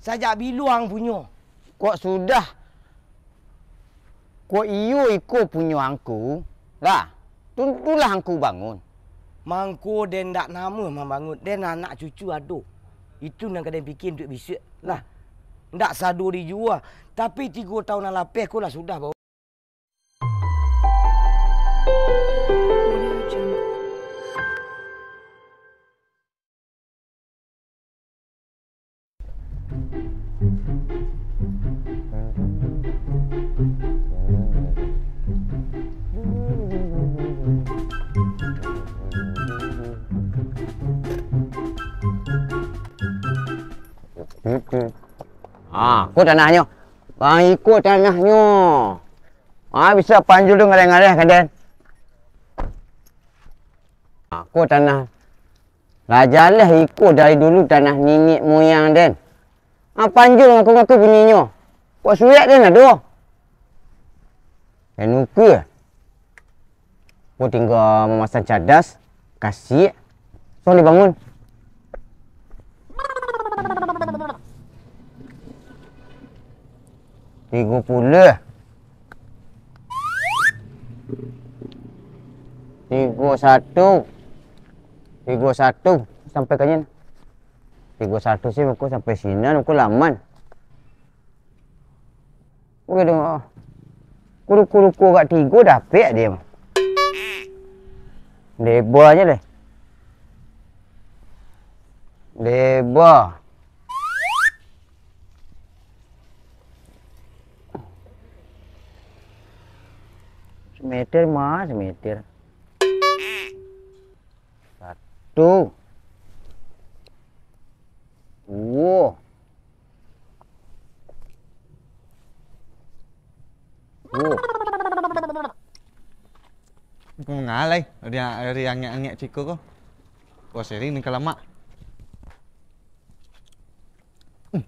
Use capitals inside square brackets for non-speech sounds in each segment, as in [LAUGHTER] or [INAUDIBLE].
Sajak biluang punya. Kau sudah. Kau iyo iko punya angku. Lah, tentulah angku bangun. Mangku den dak nama mang bangun. Den anak cucu ado. Itu nak kadang bikin duit bisik. Lah, ndak sadu dijual. Tapi tiga tahun alape kau lah sudah bawa. Ah, ikut tanahnya. Bang ha, ikut tanahnya. Ah, bisa panjul dengan ngareh kaden. Aku tanah Rajalah ikut dari dulu tanah nenek moyang den. Ah, panjul aku ngaku bunyinya. Kau suyak den ada. Dan nuku ya. Aku tinggal memasang cadas. Kasih. Soal bangun. Tiga puluh Tiga satu Tiga satu Sampai kanya Tiga satu sih aku sampai sini Aku laman Okey dong Kuru-kuru-kuru kat tiga dah pek dia Lebar aja deh Lebar meter mas meter satu dua dua aku mengalai dari angin-angin ciko kau kau sering ni kelemak hmm.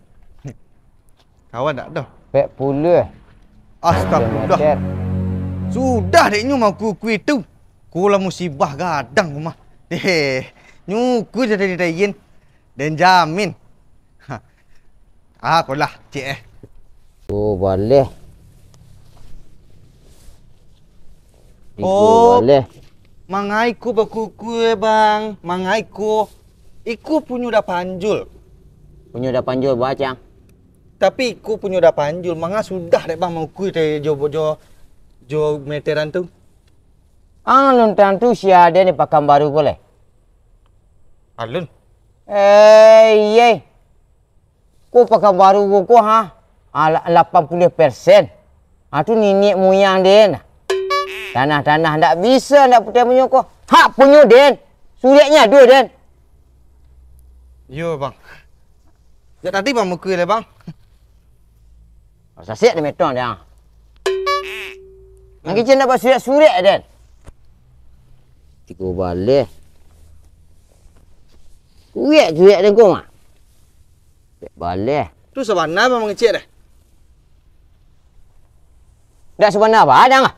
kawan tak doh. Pek pula Astagfirullah. Sudah dek nyu mau kuku itu. Kula musibah gadang rumah. Eh, nyu ku jadi dayin. Dan jamin. Ha. Ah, kula cik eh. Oh, boleh. Oh, boleh. Mangaiku bekuku eh bang. Mangaiku. Iku punya dah panjul. Punya dah panjul buat Tapi iku punya dah panjul. Mangga sudah dek bang mau kuih dari jo-jo jual meteran tu? Alun ah, tan tu si ni pakam baru boleh. Alun. Ah, eh, iye. Ko pakam baru ko ko ha. Al ah, 80%. persen. tu nenek moyang den. Tanah-tanah ndak bisa ndak putih punyo ko. Hak punyo den. Suriaknya dua den. Yo bang. Ya tadi bang muka le bang. Rasa sikit dia dia. Ha? Nak kerja nak buat surat-surat dan. Tiga balik. Surat-surat dan kau mak. Tak boleh. Tu sebenarnya apa mengecek dah? dah sebenarnya apa ada enggak?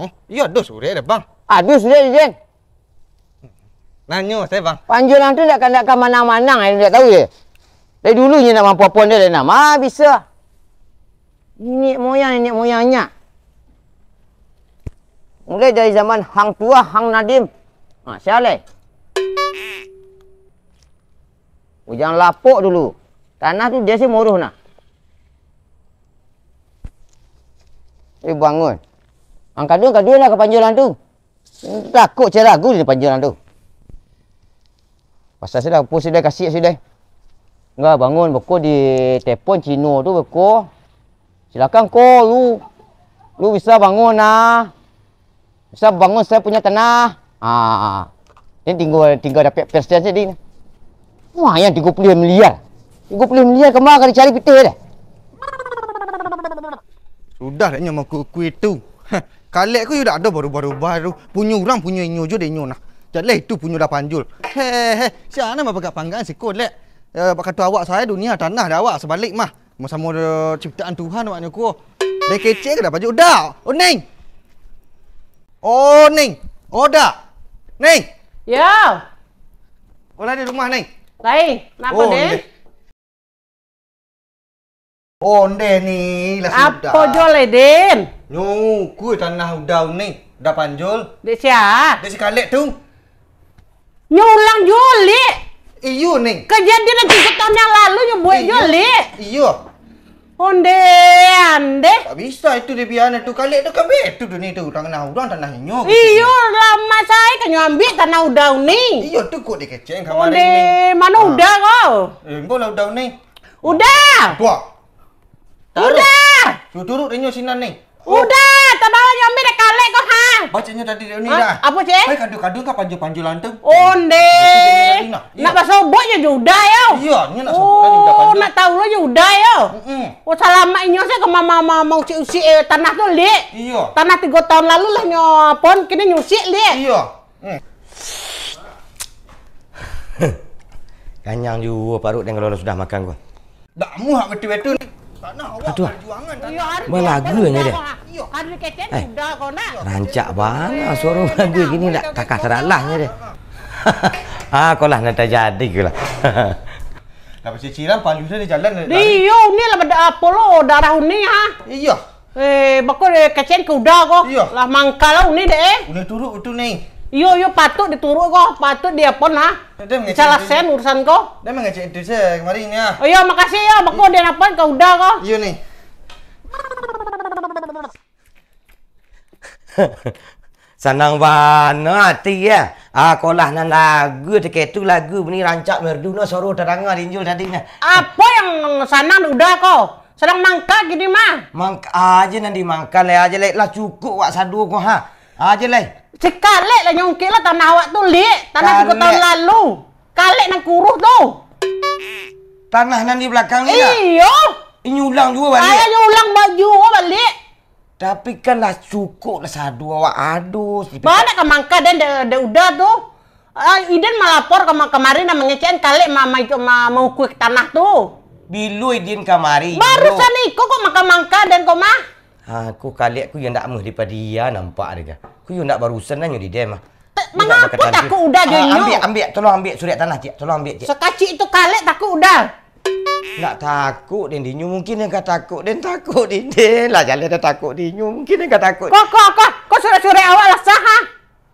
Eh? Ya, dua surat dah bang. Aduh dua surat dah bang. Nanyo saya bang. Panjulang lah tu nak akan mana-mana. Eh, dia tak tahu je. Dari dulunya nak mampu apa dia dah nama. Ah, bisa nenek moyang nenek moyangnya. Mulai dari zaman Hang Tua, Hang Nadim. Ha, saya leh. Ujang oh, lapuk dulu. Tanah tu dia sih moruh nak. Dia eh, bangun. Hang kadu kadu lah ke panjulan tu. Hmm, takut cara ragu di panjulan tu. Pasal sudah pun sudah kasih sudah. Enggak bangun beko di telefon cino tu beko. Silakan ko, lu. Lu bisa bangun ah. Bisa bangun saya punya tanah. Ah. ah, ah. Ini tinggal tinggal dapat persen sedih ni. Wah, yang 30 miliar. 30 miliar kemana kali cari pitih dah? Eh? Sudah dah nyama ku ku itu. Kalek ku sudah ada baru-baru baru. Punya orang punya inyo jo denyo nah. Jadi lah, itu punya dah panjul. Hehe, siapa nama pegang panggang si kolek? Eh, uh, kata awak saya dunia tanah dah awak sebalik mah. Sama-sama dia ciptaan Tuhan maknanya ku. Dia kecil ke dah baju dah. Oh Ning. Oh Neng, Oh dah. Ning. Ya. Oh lah di rumah Neng, Lai, nak oh, deh? Oh onde ni lah sudah. Apa jol Eden? Eh, Yo, ku tanah udah neng, udah panjol. Dek sia. Dek si kalek tu. Nyu ulang jol li. Iyo Neng, Kejadian itu tahun yang lalu nyu buat jol li. Iyo. Onde ande? Tak bisa itu dia biar tu kali tu kan bet. Tu dunia tu orang nak orang tanah nyo. Iyo lama saya kan ambil tanah udau ni. Iyo tu kok di kecing kamar ni. Onde mana ha. udah oh? eh, kau? Eh, engkau lah udau ni. Udah. Tua. Udah. Tu turut dia nyo sinan ni. Oh. Udah, terbawa nyombe dek kalek kau hang. Bacanya tadi ha? ni dah. Apa cie? Kau kadu kadu kau panju panju lantung. Onde. Nak pasal buat ya udah yo. Iya, ni nak oh, sebut Nak tahu lo ya udah yo. Oh selama ini saya ke mama mama mau cuci cuci eh, tanah tu li. Iya. Tanah tiga tahun lalu lah pon kini nyuci li. Iya. Hmm. [LAUGHS] Kanyang juga parut dengan lo sudah makan gua. Tak muak betul-betul ni. Tak nak awak perjuangan tak nak. ni dia. Ada eh, Rancak eh, bana eh, suara berlagu gini nak kakak teralah ni dia. Ha [LAUGHS] kau lah nak terjadi ke lah. Tak percaya ciram dia jalan. Dia ni lah ada apa lo darah ni ha. Iya. Eh, bakal kecil ke udah kok. Iya. Lah mangkal lah dek. deh. Ini turut itu nih. Iyo iyo patut diturut kok, patut dia pon lah. Dia Salah sen urusan kok. Dia mengecek itu saya kemarin ya. oh, ni. Oh iyo makasih iyo, aku dia apa? kau dah kok. Iyo nih. Senang banget ya. Aku ah, lah nan lagu dek itu lagu bunyi rancak merdu no soro terang rinjul tadinya. Apa yang senang udah kok? Senang mangka gini mah. Mangka aja nanti mangka le aja le lah cukup wak sadu kok ha. Aja le. Sekalik lah nyongkit lah tanah awak tu lik. Tanah tiga tahun lalu. Kalik nak kuruh tu. Tanah nan di belakang ni lah. Iya. Ini ulang juga balik. Ayah ulang baju awak balik. Tapi kan lah cukup lah sadu awak. Aduh. Banyak kan mangka dan dah udah tu. Uh, Iden melapor kemar kemarin dan mengecekan kalik mama itu ma mau kuek tanah tu. Bilu Iden kemari. Barusan ni kok makan mangka dan kau mah? Aku kalik aku yang tak mah daripada dia nampak dia. Kan? Kau you nak baru senang kan, you di dem. Lah. Mengapa tak aku udah dia ah, Ambil, ambil. Tolong ambil surat tanah, cik. Tolong ambil, cik. Sekacik itu kalek takut udah. Nak takut dia dinyu mungkin dia takut dia takut dia lah jalan dia takut dinyu mungkin dia takut. Kok kok kok kok surat sore awak lah sah.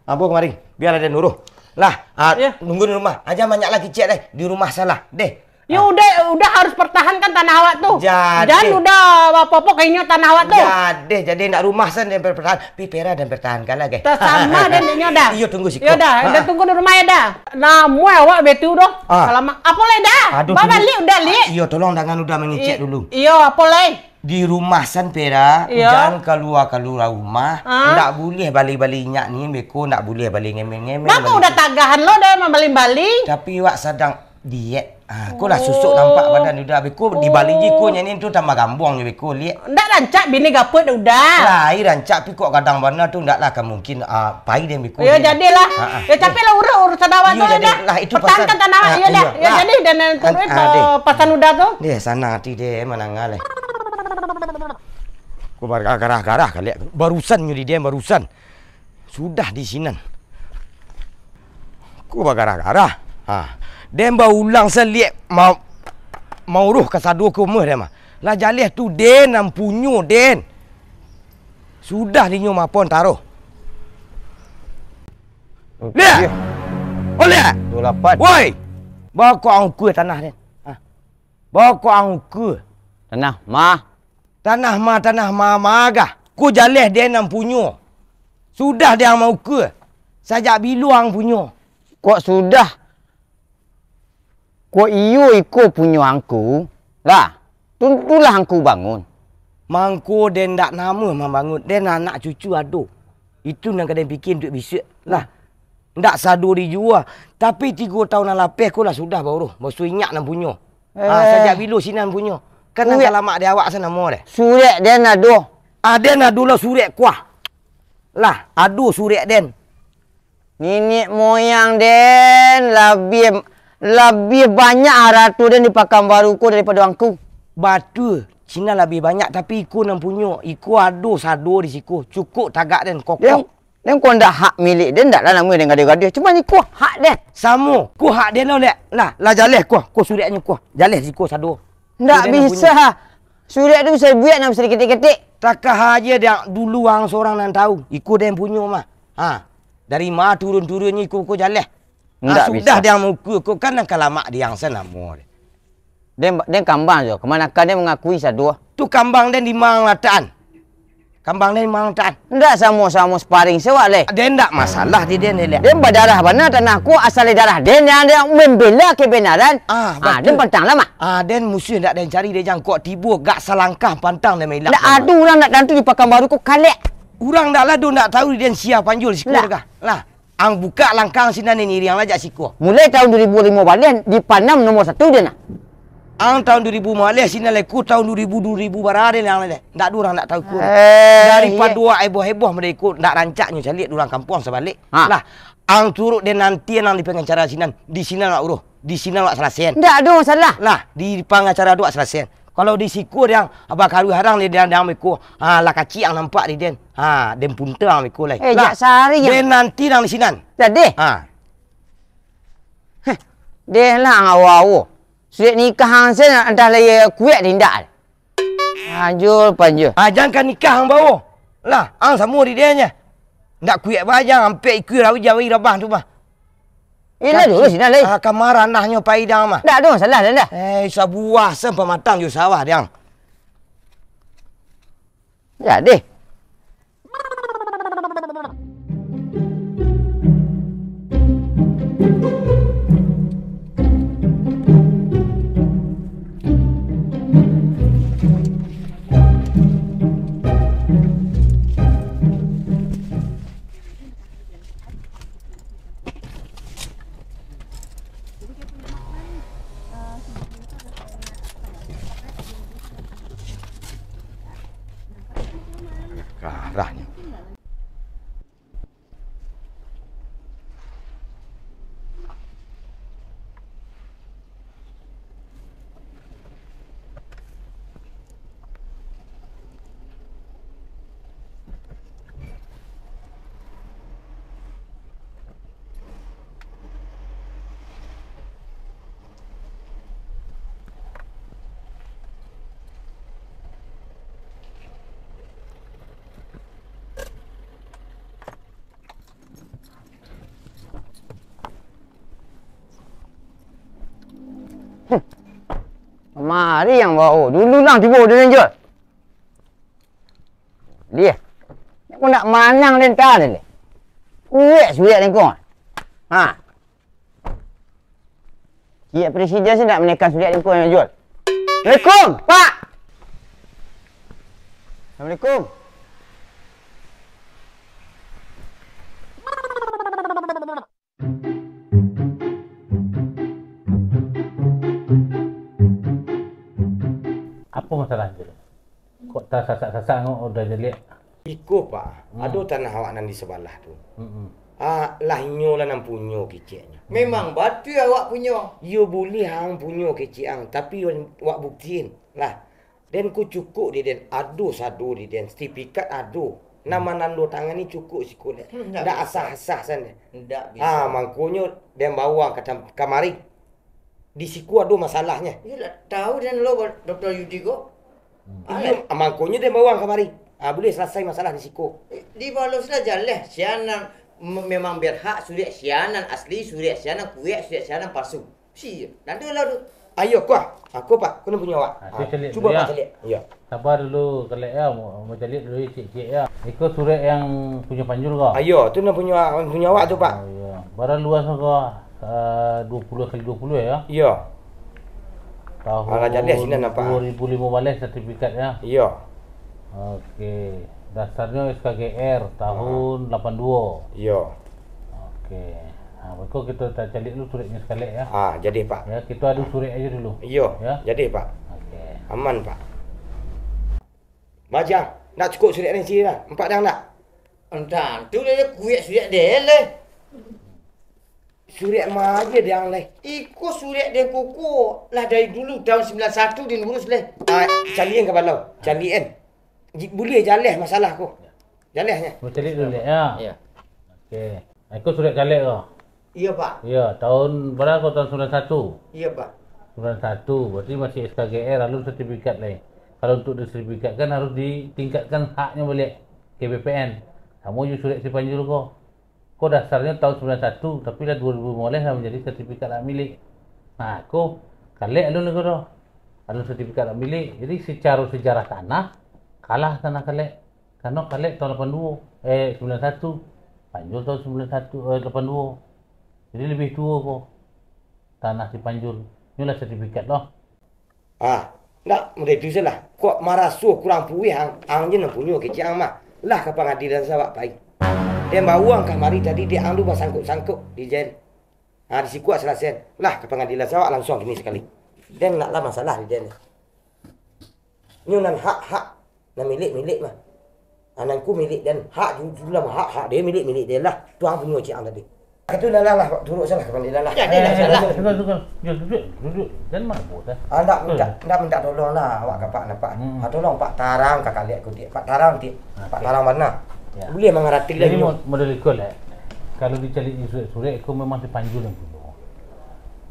Ambo ha? ah, kemari Biarlah dia nuruh. Lah, uh, nunggu di rumah. Aja banyak lagi cik deh di rumah salah. Deh, Ya ah. udah udah harus pertahankan tanah awak tuh. Jadi. Dan udah apa-apa kayaknya tanah awak tuh. Jadi jadi ndak rumah san dan bertahan. Pipera dan pertahankan lagi. Sama [LAUGHS] dan udah. Iya tunggu sih. Iya udah, udah tunggu di rumah ya dah. Namu awak betul doh. Ah. Selama apa le dah? Aduh. Bapak li udah li. Iya tolong jangan udah mengicek dulu. Iya apa le? di rumah san pera iya. jangan keluar keluar rumah ha? Ah. boleh balik-baliknya ni beko ndak boleh balik ngemeng-ngemeng. Bako udah tagahan lo dah membalik balik. Tapi wak sedang diet Ha, kau lah susuk nampak oh. badan Uda. Habis kau di Bali je kau oh. nyanyi tu tambah gambong je. Kau lihat. Tak rancak bini gaput Uda. Lah, air rancak tapi kau kadang mana tu tak lah. mungkin uh, pahit dia. Ya, ah, ya, jadilah. Lah, kan ya, tapi ya, lah urus urut sadawa tu. Ya, jadilah. Itu pasal. Pertahankan tanah. ya, ya, ya, jadi dan turun ha, ha, de. pasal Uda tu. Dia sana hati dia. Eh, mana ngalah. Eh. Kau bergarah-garah kali. Eh. Barusan nyuri dia, barusan. Sudah di sinan. Kau bergarah-garah. Haa. Dan baru ulang saya mau mau roh ke sadu ke rumah dia mah. Lah jalih tu den nam punyo den. Sudah dinyo mapon taruh. Lihat. Oleh. Oh, 28. Woi. Bawa ko angku tanah den. Ha. Bawa ko angku. Tanah mah. Tanah mah tanah mah maga. Ku jalih den nam punyo. Sudah dia mau ke. Sajak biluang punyo. Kok sudah? Kau iyo iko punya angku. Lah, tentulah angku bangun. Mangku den dak nama mang bangun. Den anak cucu ado. Itu nang kadang bikin duit bisik. Lah, ndak sadu dijual. Tapi tiga tahun yang lapih kau lah sudah baru. Masa ingat nak punya. Ah, eh. Ah, sejak bila sinan punya. Kan nak lama dia awak sana mau deh. Surek den ado. Ada nak dulu surek kuah. Lah, aduh surek den. Nenek moyang den. Lah, lebih banyak ratu dia di pakam baruku daripada angku. Batu Cina lebih banyak tapi iku nang punya. Iku ado sado di siku. Cukup tagak dan kokok. Dia, dia kau ndak hak milik dia ndaklah nak dengan dia gadis. Cuma iku hak dia. Samo. Ku hak dia lah. Lah lah jaleh ku. Ku suriatnya ku. Jaleh siku sado. Ndak bisa. Suriat tu saya buat nak sedikit-sedikit. Takah haja dia dulu orang seorang nan tahu. Iku dia punya mah. Ha. Dari mana turun-turunnya iku ku jaleh. Tidak ah, sudah dia muka kau kan nak lama dia yang sana mua. Dia dia kambang tu, Kemana kan dia mengakui dua? Tu kambang dia di mang latan. Kambang dia di mang latan. Tidak sama sama sparring sewa le. Dia tidak masalah di dia le. leh. Dia berdarah mana tanah ku asal darah dia yang dia membela kebenaran. Ah, ah dia pantang lama. Ah, dia musuh nak dia cari dia jangkok kuat gak selangkah pantang dia melak. Tak ada orang nak nanti di pakam baru ku kalek. Orang dah lah tu nak tahu dia siapa panjul si kurga. lah. lah. Ang buka langkang sini ni ni yang lajak siku. Mulai tahun 2005 balik di panam nombor satu dia nak. Ang tahun 2005 balik sini leku tahun 2000 2000 berada yang lajak. Tak orang tak tahu ku. Eh, Dari pada dua heboh heboh mereka ikut tak rancak nyu orang kampung sebalik. Ha. Lah. Ang turut dia nanti yang di pengacara sinan di sini nak uruh. Di sini nak selesai. Tak ada masalah. Lah, di pengacara dua selesai. Kalau di siku dia abah karu harang dia dia ambil ku. Ha la kaci yang nampak ha, dia den. Ha den punta ambil ku lai. Eh lah, jak sari yang. Den nanti nang di sinan. Jadi. Ha. Heh. lah lang awau. Sudah nikah hang sen antah le kuat tindak. Anjur panjur. Ha jangan nikah hang bawa. Lah, ang samu di dia nya. Ndak kuat bajang ampek ikui rawi jawi rabah tu bah. Eh, lah dulu sini lah. Uh, kamar ranahnya Pak Idang mah. Tak ada masalah dah. dah. Eh, isu buah sempat matang di sawah dia. Ya, deh. Mari yang bawa. Dulu lah tiba dia yang jual. Dia. Aku nak manang dia entah dia ni. Suyak-suyak dia kong. Ha. Cik Presiden saya nak menekan suyak dia kong yang jual. Assalamualaikum, Pak. Assalamualaikum. apa masalah dia? Kok tak sasak-sasak kau dah jeli? Iku pak. Hmm. Aduh tanah awak nanti sebelah tu. Hmm. Ah, lah nyo lah nan punyo kecilnya. Memang batu awak punyo. Yo boleh hang punyo kecil ang, tapi awak buktiin lah. Dan ku cukup di dan adu sadu di dan stipikat adu. Nama nando tangan ni cukup si kulit. Hmm, asah-asah sana. Ndak Ah, mangkunyo den bawa ke kamari di siku ada masalahnya. Yalah, tahu dan lo doktor Yudi ko. Hmm. Ini amangkonya dia bawa kemari. Ah boleh selesai masalah di siku. Eh, di balos lah jaleh. Sianang memang berhak suriak sianan asli, suriak sianan kuek, suriak sianan palsu. Si, nanti lo lah tu. Ayo kuah. Aku pak, kau nak punya awak. Ha, cuba pak ya. celik. Ya. Sabar dulu kelek ya, mau celik dulu cik-cik ya. Iko suriak yang punya panjul ko. Ayo, tu nak punya punya awak tu pak. Oh, Ayo, ya. barang luas ko. Ah, uh, 20 kali 20 ya? Ya. Tahun ah, Raja Nias ini nampak. 2005 balik sertifikat ya? Ya. Okey. Dasarnya SKGR tahun ha. Ah. 82. Ya. Okey. Ha, baiklah kita tak cari dulu suratnya sekali ya. Ha, jadi Pak. Ya, kita ada surat aja dulu. Iyo. Ya, ya. Jadi Pak. Okey. Aman Pak. Macam nak cukup surat ni sini lah. Empat dah Entah. Tu dia kuyak surat dia ya, leh. Surat mana dia leh? Iko surat dia kuku lah dari dulu tahun 91 dia urus leh. Ah, cari yang kepala. Cari kan. Boleh jaleh masalah aku. Jalehnya. Kan? Mau cari dulu ya. Ya. Okey. Iko surat jaleh ke? Iya, Pak. Iya, tahun berapa kau tahun sembilan satu? Iya, Pak. 91. Berarti masih SKGR lalu sertifikat leh. Kalau untuk kan harus ditingkatkan haknya boleh ke Kamu juga surat si panjul kau kau dasarnya tahun 91 tapi lah 2000 mulai lah menjadi sertifikat hak milik nah ha, kau kalik alun negara alun sertifikat hak milik jadi secara sejarah tanah kalah tanah kalik karena kalik tahun 82 eh 91 Panjur tahun 91 eh 82 jadi lebih tua kau tanah di Panjur, panjul lah sertifikat ha, lah ah nak mereka tu lah kok marah suh kurang puih ang angin punya kecil ang mah lah ke pengadilan sahabat pakai. Dia bawa uang mari tadi dia ambil buat sangkut-sangkut di jen. Ha di siku asal sen. Lah ke pengadilan saya langsung kini sekali. Dan naklah masalah di jen. nyunan hak-hak nan milik-milik mah. Ha, Anakku milik dan hak jumlah lah hak-hak dia milik-milik dia lah. Tuan punya cik ang tadi. Itu dah lah lah, turut saya lah ke pandilan lah. Ya, dia dah salah. Tunggu, tunggu. Ya, duduk. Duduk. Dan mana buat dah? Ha, nak minta, nak minta tolong lah awak ke Pak Nampak. Hmm. Ha, tolong Pak Tarang kakak lihat ku dia. Pak Tarang dia. Ha, pak Tarang mana? Ya. Boleh memang ratik lagi. Ini model ikut eh. Kalau dicari surat-surat, aku memang dipanggil dan pulau.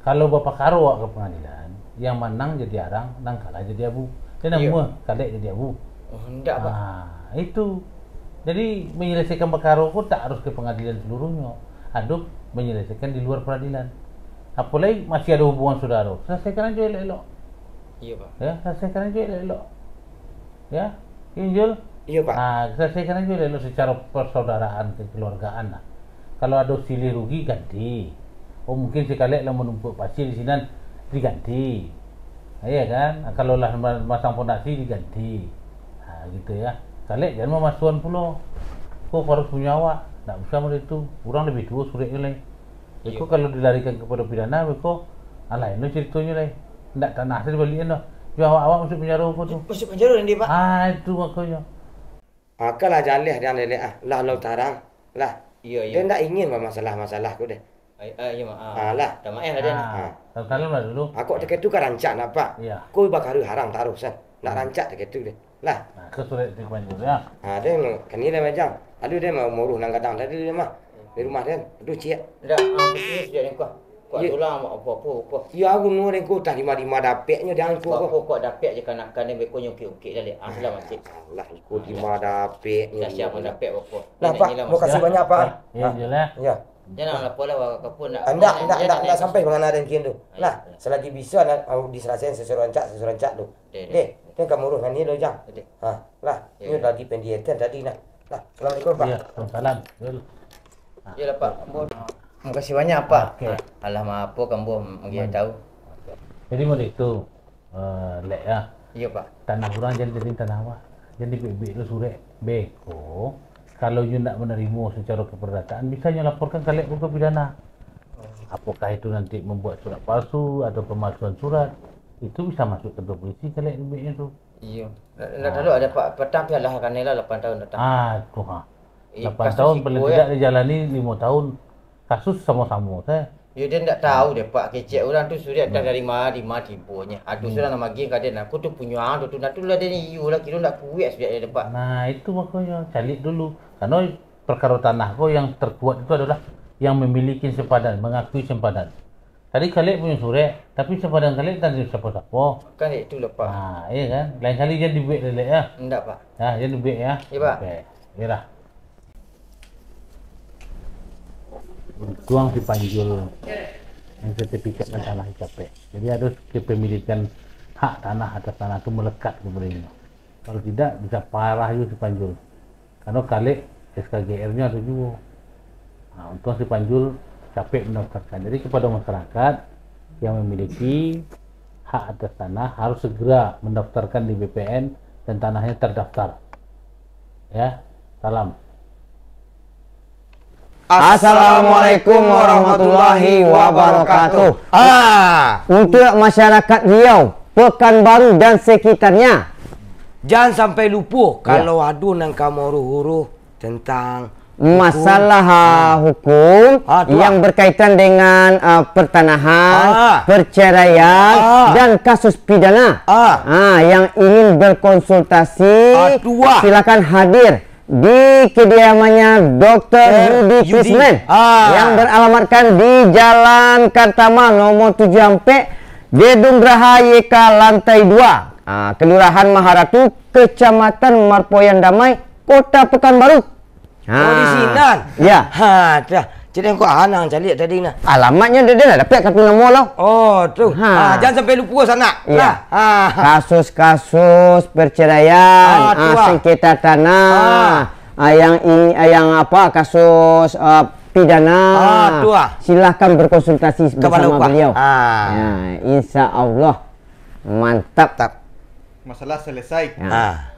Kalau bapak karo ke pengadilan, yang menang jadi arang, dan kalah jadi abu. Dia nak rumah, ya. kalah jadi abu. Oh, tidak, Pak. Ah, itu. Jadi, menyelesaikan perkara aku tak harus ke pengadilan seluruhnya. Aduk menyelesaikan di luar peradilan. Apalagi masih ada hubungan saudara. Selesaikan aja elok-elok. Iya, Pak. Ya, selesaikan aja elok-elok. Ya, Injil. Iya Pak. Nah, saya, saya kira juga lo secara persaudaraan kekeluargaan lah. Kalau ada silih rugi ganti. Oh mungkin sekali lah menumpuk pasir di sini diganti. Iya kan? Nah, kalau lah masang pondasi diganti. Nah, gitu ya. sekali jangan mau pun lo Kok harus punya awak? Tak usah mau itu. Kurang lebih dua surat ini. Iya. kalau dilarikan kepada pidana, kok alah ah, ini ceritanya lah. Tidak tanah saya balikin lah. Jawa awak masuk penjara apa tu? Masuk penjara ni pak. Ah itu makanya. Ah, ha, kalau jalih dia lele ah, lah lau tarang. Lah. Iya, iya. Dia ndak ingin ba masalah-masalah ku deh. Ah, iya mah. Ha, ah, lah. Tak maeh lah dia. Ah. Tak lah dulu. Aku tak ketu ka rancak napa? Iya. Ku bakaru harang taruh sah. Kan? Nak rancak tak ketu deh. Lah. Ke sore di kuan dulu ya. Ah, deh lu kini le majang. Aduh deh mau muruh nang gadang tadi dia mah. Di rumah dia. Kan. Aduh, cie. Dah. Ah, dia ni kuah. Kau ya. tulah apa apa apa. Ya aku nur ni kau tak lima lima dapetnya jangan kau. Kau kau kau dapet je kanak-kanak ah, ah, ah, ya. ni bekon yang okey-okey dah leh. Ah lah macam. Lah iko lima dapet. siapa dapet apa. Lah pak, mau kasih banyak apa? Ya jelah. Ya, ya. ya. Jangan lah pola wak kau pun nak. Tak tak tak tidak sampai dengan ada kian tu. Lah selagi bisa nak aku diserahkan sesuatu rancak sesuatu rancak tu. Deh, kan kamu urus ni lo jam. Deh. lah, ini lagi pendiatan tadi nak. Lah, assalamualaikum pak. Ya, salam. Ya, pak. Terima kasih banyak apa? Okay. Alamak apa kan buah mungkin hmm. tahu. Jadi mula itu eh, lek lah. Ya pak. Tanah orang jadi jadi tanah apa? Jadi bebek tu surat. Beko. Kalau you nak menerima secara keperdataan, misalnya laporkan ke lek ke pidana. Oh. Apakah itu nanti membuat surat palsu atau pemalsuan surat? Itu bisa masuk ke polisi ke lek bebek itu. Iya. Nak lah, lah, ah. tahu ada pak petang pialah kanela 8 tahun datang. Ah, tu ha. 8 eh, tahun paling tidak eh. dijalani lima tahun kasus sama-sama tu. Kan? Ya dia tak tahu dia pak kecek orang tu suri atas hmm. dari mana di mana tipunya. Aduh hmm. nama game kata nak aku tu punya hang ah, tu nak tu lah dia ni iu lah kira nak kuat sejak dia dapat. Nah itu makanya cari dulu. Karena perkara tanah kau yang terkuat itu adalah yang memiliki sempadan, mengakui sempadan. Tadi kali punya surat, tapi sempadan kali tak ada siapa-siapa. Kan itu lah pak. Ah, iya kan? Lain kali dia dibuat lele ya. Tidak pak. Ah, dia dibuat ya. Iya pak. Okay. Ya lah. tuang Panjul yang sertifikat tanah ICP. jadi harus kepemilikan hak tanah atas tanah itu melekat kepadanya kalau tidak bisa parah si Panjul. karena kali SKGR nya ada juga nah, untuk si Panjul capek mendaftarkan jadi kepada masyarakat yang memiliki hak atas tanah harus segera mendaftarkan di BPN dan tanahnya terdaftar ya salam Assalamualaikum warahmatullahi wabarakatuh. Ah, untuk masyarakat Riau, Pekanbaru dan sekitarnya. Jangan sampai lupa ya. kalau ya. adu nang kamu huru tentang masalah hukum, hukum ah, yang berkaitan dengan uh, pertanahan, ah. perceraian ah. dan kasus pidana. Ah. Ah, yang ingin berkonsultasi, ah, silakan hadir di kediamannya Dr. Eh, Yudi Krisman ah. yang beralamatkan di Jalan Kartama nomor 7 Ampe, Gedung Graha YK lantai 2, ah, Kelurahan Maharatu, Kecamatan Marpoyan Damai, Kota Pekanbaru. Ah. Oh, di ah. sini. Ya. Ha, dah. Jadi kau hanang cari tadi nak. Alamatnya dia, dia dah dapat kartu nama lah. Oh, tu. Ha. ha. jangan sampai lupa sana. Ya. Lah. Ha. Kasus-kasus perceraian, ha, ah, ha, sengketa tanah. Ha. Yang yang apa kasus uh, pidana. Ha, Silakan berkonsultasi bersama Kepala beliau. Ha. Ya, insya-Allah. Mantap. Tak. Masalah selesai. Ha. ha.